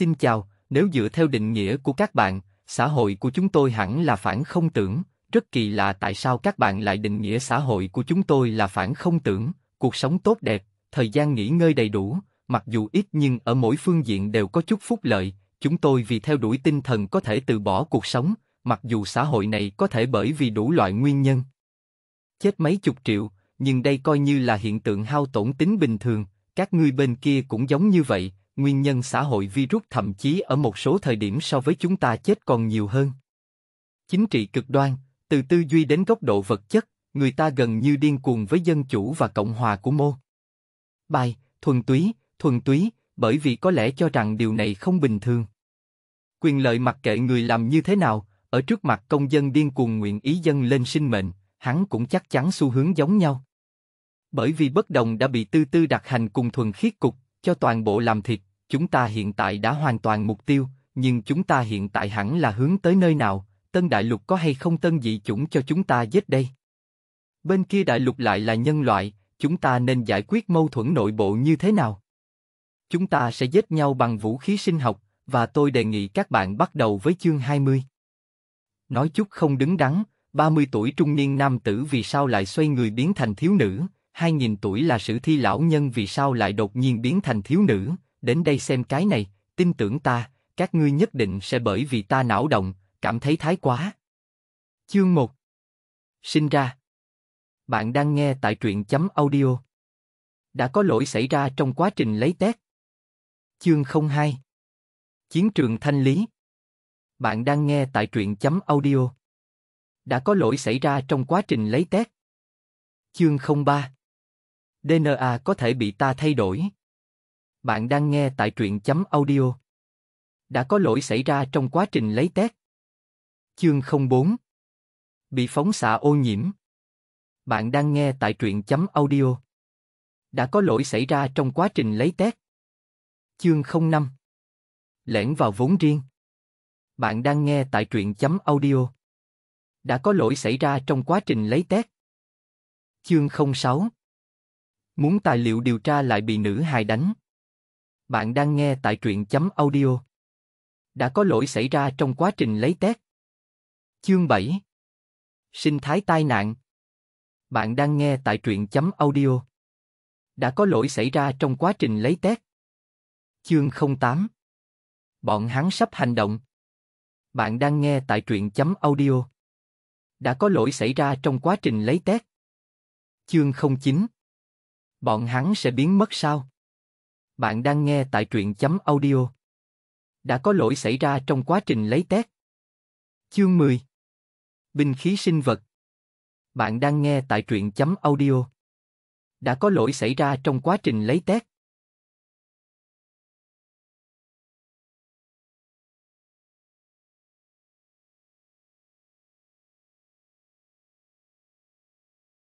Xin chào, nếu dựa theo định nghĩa của các bạn, xã hội của chúng tôi hẳn là phản không tưởng, rất kỳ lạ tại sao các bạn lại định nghĩa xã hội của chúng tôi là phản không tưởng, cuộc sống tốt đẹp, thời gian nghỉ ngơi đầy đủ, mặc dù ít nhưng ở mỗi phương diện đều có chút phúc lợi, chúng tôi vì theo đuổi tinh thần có thể từ bỏ cuộc sống, mặc dù xã hội này có thể bởi vì đủ loại nguyên nhân. Chết mấy chục triệu, nhưng đây coi như là hiện tượng hao tổn tính bình thường, các ngươi bên kia cũng giống như vậy, nguyên nhân xã hội virus thậm chí ở một số thời điểm so với chúng ta chết còn nhiều hơn. Chính trị cực đoan, từ tư duy đến góc độ vật chất, người ta gần như điên cuồng với dân chủ và cộng hòa của mô. Bài, thuần túy, thuần túy, bởi vì có lẽ cho rằng điều này không bình thường. Quyền lợi mặc kệ người làm như thế nào, ở trước mặt công dân điên cuồng nguyện ý dân lên sinh mệnh, hắn cũng chắc chắn xu hướng giống nhau. Bởi vì bất đồng đã bị tư tư đặt hành cùng thuần khiết cục, cho toàn bộ làm thịt, chúng ta hiện tại đã hoàn toàn mục tiêu, nhưng chúng ta hiện tại hẳn là hướng tới nơi nào, tân đại lục có hay không tân dị chủng cho chúng ta giết đây? Bên kia đại lục lại là nhân loại, chúng ta nên giải quyết mâu thuẫn nội bộ như thế nào? Chúng ta sẽ giết nhau bằng vũ khí sinh học, và tôi đề nghị các bạn bắt đầu với chương 20. Nói chút không đứng đắn, 30 tuổi trung niên nam tử vì sao lại xoay người biến thành thiếu nữ, 2.000 tuổi là sử thi lão nhân vì sao lại đột nhiên biến thành thiếu nữ, đến đây xem cái này, tin tưởng ta, các ngươi nhất định sẽ bởi vì ta não động, cảm thấy thái quá. Chương 1 Sinh ra Bạn đang nghe tại truyện chấm audio. Đã có lỗi xảy ra trong quá trình lấy test. Chương 02 Chiến trường thanh lý Bạn đang nghe tại truyện chấm audio. Đã có lỗi xảy ra trong quá trình lấy test. Chương 03 DNA có thể bị ta thay đổi. Bạn đang nghe tại truyện chấm audio. Đã có lỗi xảy ra trong quá trình lấy test. Chương 04 Bị phóng xạ ô nhiễm Bạn đang nghe tại truyện chấm audio. Đã có lỗi xảy ra trong quá trình lấy test. Chương 05 Lẻn vào vốn riêng Bạn đang nghe tại truyện chấm audio. Đã có lỗi xảy ra trong quá trình lấy test. Chương 06 Muốn tài liệu điều tra lại bị nữ hài đánh bạn đang nghe tại truyện chấm audio. Đã có lỗi xảy ra trong quá trình lấy test. Chương 7 Sinh thái tai nạn Bạn đang nghe tại truyện chấm audio. Đã có lỗi xảy ra trong quá trình lấy test. Chương 08 Bọn hắn sắp hành động. Bạn đang nghe tại truyện chấm audio. Đã có lỗi xảy ra trong quá trình lấy test. Chương 09 Bọn hắn sẽ biến mất sao? Bạn đang nghe tại truyện chấm audio. Đã có lỗi xảy ra trong quá trình lấy test. Chương 10 Binh khí sinh vật Bạn đang nghe tại truyện chấm audio. Đã có lỗi xảy ra trong quá trình lấy test.